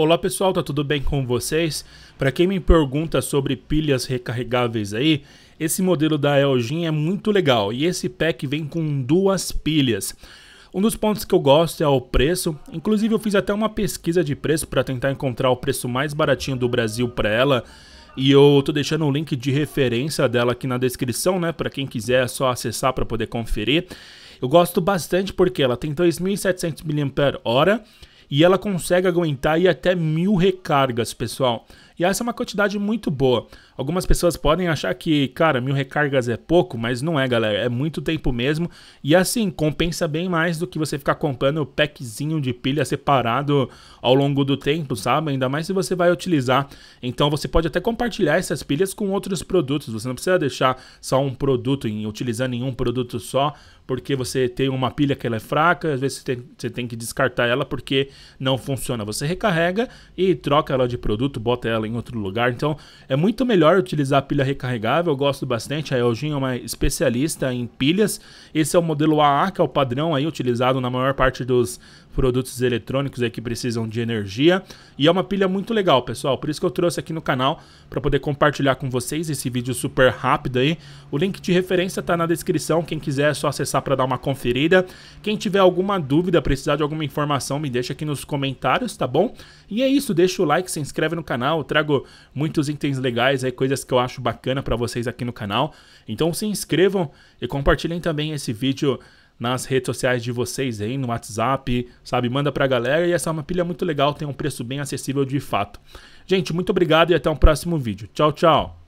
Olá pessoal, tá tudo bem com vocês? Para quem me pergunta sobre pilhas recarregáveis aí, esse modelo da Elgin é muito legal e esse pack vem com duas pilhas. Um dos pontos que eu gosto é o preço, inclusive eu fiz até uma pesquisa de preço para tentar encontrar o preço mais baratinho do Brasil para ela e eu tô deixando o link de referência dela aqui na descrição, né? Para quem quiser é só acessar para poder conferir. Eu gosto bastante porque ela tem 2.700 mAh e ela consegue aguentar e até mil recargas, pessoal. E essa é uma quantidade muito boa. Algumas pessoas podem achar que, cara, mil recargas é pouco, mas não é, galera. É muito tempo mesmo. E assim, compensa bem mais do que você ficar comprando o packzinho de pilha separado ao longo do tempo, sabe? Ainda mais se você vai utilizar. Então você pode até compartilhar essas pilhas com outros produtos. Você não precisa deixar só um produto, em, utilizar nenhum produto só, porque você tem uma pilha que ela é fraca, às vezes você tem que descartar ela porque não funciona, você recarrega e troca ela de produto, bota ela em outro lugar. Então é muito melhor utilizar a pilha recarregável, eu gosto bastante. A Elgin é uma especialista em pilhas. Esse é o modelo AA, que é o padrão aí utilizado na maior parte dos produtos eletrônicos aí que precisam de energia. E é uma pilha muito legal, pessoal. Por isso que eu trouxe aqui no canal para poder compartilhar com vocês esse vídeo super rápido aí. O link de referência está na descrição. Quem quiser é só acessar para dar uma conferida. Quem tiver alguma dúvida, precisar de alguma informação, me deixa aqui aqui nos comentários, tá bom? E é isso, deixa o like, se inscreve no canal, eu trago muitos itens legais aí, coisas que eu acho bacana para vocês aqui no canal. Então se inscrevam e compartilhem também esse vídeo nas redes sociais de vocês aí, no WhatsApp, sabe? Manda pra galera e essa é uma pilha muito legal, tem um preço bem acessível de fato. Gente, muito obrigado e até o um próximo vídeo. Tchau, tchau!